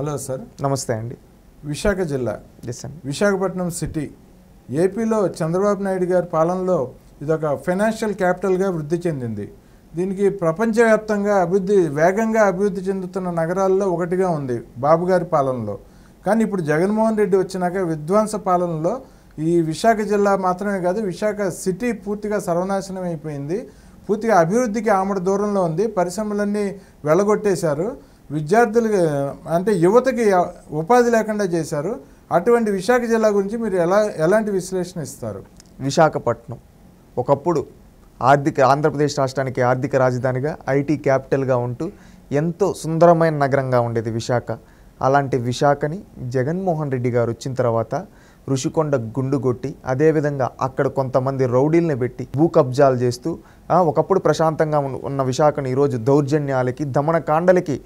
hello sir నమస్తే అండి విశాఖ జిల్లా విశాఖపట్నం సిటీ ఏపీలో చంద్రబాబు నాయుడు గారి పాలనలో ఇదొక ఫైనాన్షియల్ క్యాపిటల్గా వృద్ధి చెందింది దీనికి ప్రపంచవ్యాప్తంగా అభివృద్ధి వేగంగా అభివృద్ధి చెందుతున్న నగరాల్లో ఒకటిగా ఉంది బాబు గారి పాలనలో కానీ ఇప్పుడు జగన్మోహన్ రెడ్డి వచ్చినాక విధ్వంస పాలనలో ఈ విశాఖ జిల్లా మాత్రమే కాదు విశాఖ సిటీ పూర్తిగా సర్వనాశనం అయిపోయింది పూర్తిగా అభివృద్ధికి ఆమడ దూరంలో ఉంది పరిశ్రమలన్నీ వెళ్ళగొట్టేశారు విద్యార్థులు అంటే యువతకి ఉపాధి లేకుండా చేశారు అటువంటి విశాఖ జిల్లా గురించి మీరు ఎలా ఎలాంటి విశ్లేషణ ఇస్తారు విశాఖపట్నం ఒకప్పుడు ఆర్థిక ఆంధ్రప్రదేశ్ రాష్ట్రానికి ఆర్థిక రాజధానిగా ఐటీ క్యాపిటల్గా ఉంటూ ఎంతో సుందరమైన నగరంగా ఉండేది విశాఖ అలాంటి విశాఖని జగన్మోహన్ రెడ్డి గారు వచ్చిన తర్వాత ఋషికొండ గుండు కొట్టి అదేవిధంగా అక్కడ కొంతమంది రౌడీల్ని పెట్టి భూ కబ్జాలు చేస్తూ ఒకప్పుడు ప్రశాంతంగా ఉన్న విశాఖను ఈరోజు దౌర్జన్యాలకి దమనకాండలకి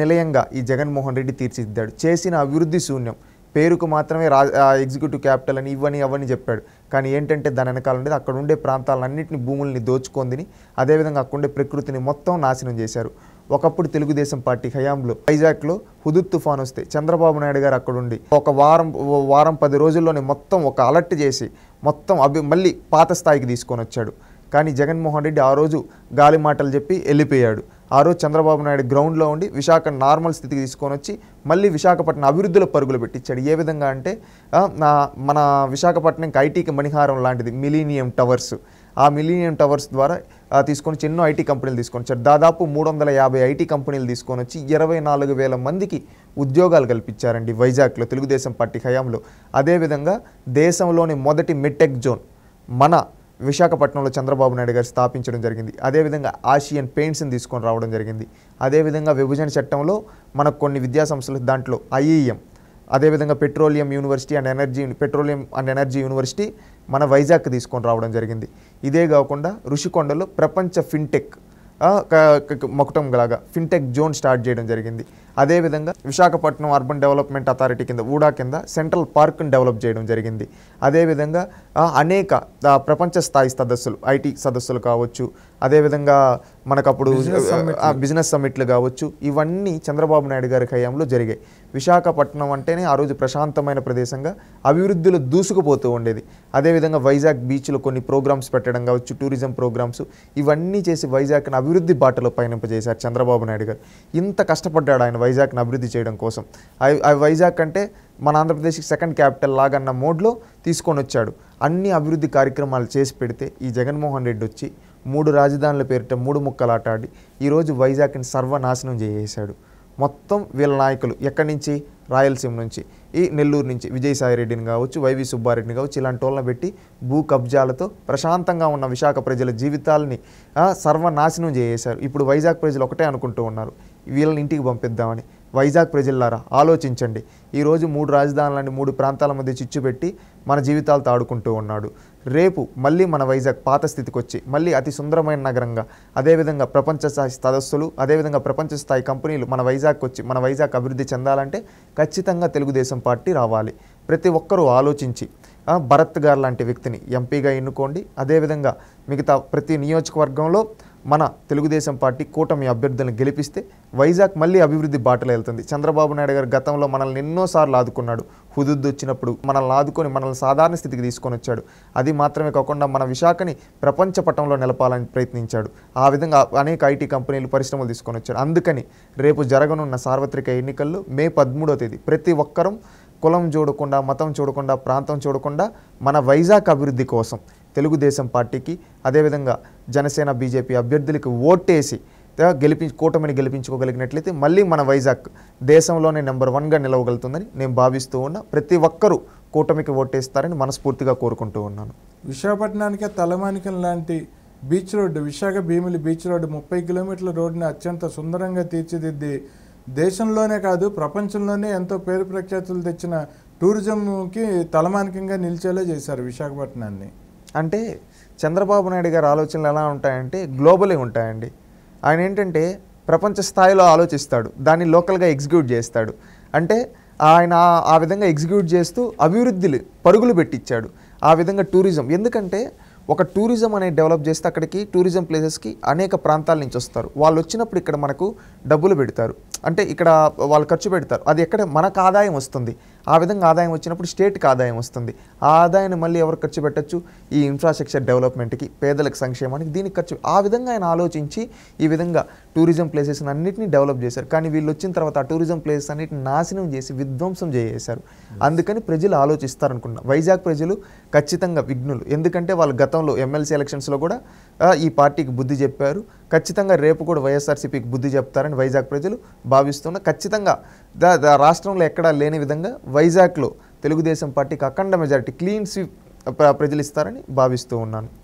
నిలయంగా ఈ జగన్మోహన్ రెడ్డి తీర్చిదిద్దాడు చేసిన అభివృద్ధి శూన్యం పేరుకు మాత్రమే రా ఎగ్జిక్యూటివ్ క్యాపిటల్ అని ఇవ్వని అవని చెప్పాడు కానీ ఏంటంటే దాని వెనకాల ఉండేది అక్కడ ఉండే ప్రాంతాలన్నింటినీ భూముల్ని దోచుకొందిని అదేవిధంగా అక్కడ ఉండే ప్రకృతిని మొత్తం నాశనం చేశారు ఒకప్పుడు తెలుగుదేశం పార్టీ హయాంలో వైజాగ్లో హుదుత్ తుఫాన్ వస్తే చంద్రబాబు నాయుడు గారు అక్కడుండి ఒక వారం వారం పది రోజుల్లోనే మొత్తం ఒక అలర్ట్ చేసి మొత్తం అభి మళ్ళీ పాత స్థాయికి తీసుకొని వచ్చాడు కానీ జగన్మోహన్ రెడ్డి ఆ రోజు గాలి మాటలు చెప్పి వెళ్ళిపోయాడు ఆ రోజు చంద్రబాబు నాయుడు గ్రౌండ్లో ఉండి విశాఖ నార్మల్ స్థితికి తీసుకొని వచ్చి మళ్ళీ విశాఖపట్నం అభివృద్ధిలో పరుగులు పెట్టించాడు ఏ విధంగా అంటే నా మన విశాఖపట్నంకి ఐటీకి మణిహారం లాంటిది మిలీనియం టవర్స్ ఆ మిలీనియం టవర్స్ ద్వారా తీసుకొని ఎన్నో ఐటీ కంపెనీలు తీసుకొని వచ్చారు దాదాపు మూడు వందల యాభై ఐటీ కంపెనీలు తీసుకొని వచ్చి ఇరవై నాలుగు వేల మందికి ఉద్యోగాలు కల్పించారండి వైజాగ్లో తెలుగుదేశం పార్టీ హయాంలో అదేవిధంగా దేశంలోని మొదటి మెటెక్ జోన్ మన విశాఖపట్నంలో చంద్రబాబు నాయుడు గారు స్థాపించడం జరిగింది అదేవిధంగా ఆసియన్ పెయింట్స్ని తీసుకొని రావడం జరిగింది అదేవిధంగా విభజన చట్టంలో మనకు కొన్ని విద్యాసంస్థలు దాంట్లో ఐఈఎం అదేవిధంగా petroleum university and energy petroleum and energy university మన వైజాగ్ తీసుకొని రావడం జరిగింది ఇదే కాకుండా ఋషికొండలో ప్రపంచ ఫిన్టెక్ లాగా ఫిన్టెక్ జోన్ స్టార్ట్ చేయడం జరిగింది అదేవిధంగా విశాఖపట్నం అర్బన్ డెవలప్మెంట్ అథారిటీ కింద ఊడా కింద సెంట్రల్ పార్క్ను డెవలప్ చేయడం జరిగింది అదేవిధంగా అనేక ప్రపంచ స్థాయి సదస్సులు ఐటీ సదస్సులు కావచ్చు అదేవిధంగా మనకప్పుడు బిజినెస్ సమ్మిట్లు కావచ్చు ఇవన్నీ చంద్రబాబు నాయుడు గారి హయాంలో జరిగాయి విశాఖపట్నం అంటేనే ఆ రోజు ప్రశాంతమైన ప్రదేశంగా అభివృద్ధిలో దూసుకుపోతూ ఉండేది అదేవిధంగా వైజాగ్ బీచ్లో కొన్ని ప్రోగ్రామ్స్ పెట్టడం కావచ్చు టూరిజం ప్రోగ్రామ్స్ ఇవన్నీ చేసి వైజాగ్ని అభివృద్ధి బాటలో పయనింపజేశారు చంద్రబాబు నాయుడు గారు ఇంత కష్టపడ్డాడు ఆయన వైజాగ్ని అభివృద్ధి చేయడం కోసం వైజాగ్ అంటే మన ఆంధ్రప్రదేశ్కి సెకండ్ క్యాపిటల్ లాగన్న మోడ్లో తీసుకొని వచ్చాడు అన్ని అభివృద్ధి కార్యక్రమాలు చేసి పెడితే ఈ జగన్మోహన్ రెడ్డి వచ్చి మూడు రాజధానుల పేరిట మూడు ముక్కలాటాడి ఈరోజు వైజాగ్ని సర్వనాశనం చేసేశాడు మొత్తం వీళ్ళ నాయకులు ఎక్కడి నుంచి రాయలసీమ నుంచి ఈ నెల్లూరు నుంచి విజయసాయిరెడ్డిని కావచ్చు వైవి సుబ్బారెడ్డిని కావచ్చు ఇలాంటి వాళ్ళని పెట్టి భూ కబ్జాలతో ప్రశాంతంగా ఉన్న విశాఖ ప్రజల జీవితాలని సర్వనాశనం చేసేశారు ఇప్పుడు వైజాగ్ ప్రజలు ఒకటే అనుకుంటూ ఉన్నారు వీళ్ళని ఇంటికి పంపిద్దామని వైజాగ్ ప్రజల్లారా ఆలోచించండి ఈరోజు మూడు రాజధానులని మూడు ప్రాంతాల మధ్య చిచ్చు పెట్టి మన జీవితాలతో ఆడుకుంటూ ఉన్నాడు రేపు మళ్ళీ మన వైజాగ్ పాత స్థితికి వచ్చి మళ్ళీ అతి సుందరమైన నగరంగా అదేవిధంగా ప్రపంచ స్థాయి సదస్సులు అదేవిధంగా ప్రపంచ స్థాయి కంపెనీలు మన వైజాగ్ వచ్చి మన వైజాగ్ అభివృద్ధి చెందాలంటే ఖచ్చితంగా తెలుగుదేశం పార్టీ రావాలి ప్రతి ఒక్కరూ ఆలోచించి భరత్ గారు లాంటి వ్యక్తిని ఎంపీగా ఎన్నుకోండి అదేవిధంగా మిగతా ప్రతి నియోజకవర్గంలో మన తెలుగుదేశం పార్టీ కూటమి అభ్యర్థులను గెలిపిస్తే వైజాగ్ మళ్ళీ అభివృద్ధి బాటలు వెళ్తుంది చంద్రబాబు నాయుడు గారు గతంలో మనల్ని ఎన్నోసార్లు ఆదుకున్నాడు హుదుద్దు వచ్చినప్పుడు మనల్ని ఆదుకొని మనల్ని సాధారణ స్థితికి తీసుకొని వచ్చాడు అది మాత్రమే కాకుండా మన విశాఖని ప్రపంచ పటంలో నిలపాలని ప్రయత్నించాడు ఆ విధంగా అనేక ఐటీ కంపెనీలు పరిశ్రమలు తీసుకొని వచ్చాడు అందుకని రేపు జరగనున్న సార్వత్రిక ఎన్నికల్లో మే పదమూడో తేదీ ప్రతి ఒక్కరూ కులం చూడకుండా మతం చూడకుండా ప్రాంతం చూడకుండా మన వైజాగ్ అభివృద్ధి కోసం తెలుగుదేశం పార్టీకి అదేవిధంగా జనసేన బీజేపీ అభ్యర్థులకి ఓటేసి గెలిపి కూటమిని గెలిపించుకోగలిగినట్లయితే మళ్ళీ మన వైజాగ్ దేశంలోనే నెంబర్ వన్గా నిలవగలుగుతుందని నేను భావిస్తూ ఉన్నా ప్రతి ఒక్కరూ కూటమికి ఓటేస్తారని మనస్ఫూర్తిగా కోరుకుంటూ ఉన్నాను విశాఖపట్నానికే తలమానికం లాంటి beach road Visakha Bheemili beach road ముప్పై కిలోమీటర్ల రోడ్డుని అత్యంత సుందరంగా తీర్చిదిద్ది దేశంలోనే కాదు ప్రపంచంలోనే ఎంతో పేరు ప్రఖ్యాతులు తెచ్చిన టూరిజంకి తలమానికంగా నిలిచేలా చేశారు విశాఖపట్నాన్ని అంటే చంద్రబాబు నాయుడు గారి ఆలోచనలు ఎలా ఉంటాయంటే గ్లోబలే ఉంటాయండి ఆయన ఏంటంటే ప్రపంచ స్థాయిలో ఆలోచిస్తాడు దాన్ని లోకల్గా ఎగ్జిక్యూట్ చేస్తాడు అంటే ఆయన ఆ విధంగా ఎగ్జిక్యూట్ చేస్తూ అభివృద్ధిలు పరుగులు పెట్టించాడు ఆ విధంగా టూరిజం ఎందుకంటే ఒక టూరిజం అనేది డెవలప్ చేస్తే అక్కడికి టూరిజం ప్లేసెస్కి అనేక ప్రాంతాల నుంచి వస్తారు వాళ్ళు వచ్చినప్పుడు ఇక్కడ మనకు డబ్బులు పెడతారు అంటే ఇక్కడ వాళ్ళు ఖర్చు పెడతారు అది ఎక్కడ మనకు ఆదాయం వస్తుంది ఆ విధంగా ఆదాయం వచ్చినప్పుడు స్టేట్కి ఆదాయం వస్తుంది ఆ ఆదాయాన్ని మళ్ళీ ఎవరు ఖర్చు పెట్టచ్చు ఈ ఇన్ఫ్రాస్ట్రక్చర్ డెవలప్మెంట్కి పేదలకు సంక్షేమానికి దీనికి ఖర్చు ఆ విధంగా ఆయన ఆలోచించి ఈ విధంగా టూరిజం ప్లేసెస్ అన్నింటినీ డెవలప్ చేశారు కానీ వీళ్ళు వచ్చిన తర్వాత ఆ టూరిజం ప్లేసెస్ అన్నిటిని నాశనం చేసి విధ్వంసం చేసేశారు అందుకని ప్రజలు ఆలోచిస్తారనుకున్నా వైజాగ్ ప్రజలు ఖచ్చితంగా విఘ్నులు ఎందుకంటే వాళ్ళు గతంలో ఎమ్మెల్సీ ఎలక్షన్స్లో కూడా ఈ పార్టీకి బుద్ధి చెప్పారు ఖచ్చితంగా రేపు కూడా వైఎస్ఆర్సీపీకి బుద్ధి చెప్తారని వైజాగ్ ప్రజలు భావిస్తున్న ఖచ్చితంగా రాష్ట్రంలో ఎక్కడా లేని విధంగా వైజాగ్లో తెలుగుదేశం పార్టీకి అఖండ మెజారిటీ క్లీన్ స్వీప్ ప్రజలు ఇస్తారని భావిస్తూ ఉన్నాను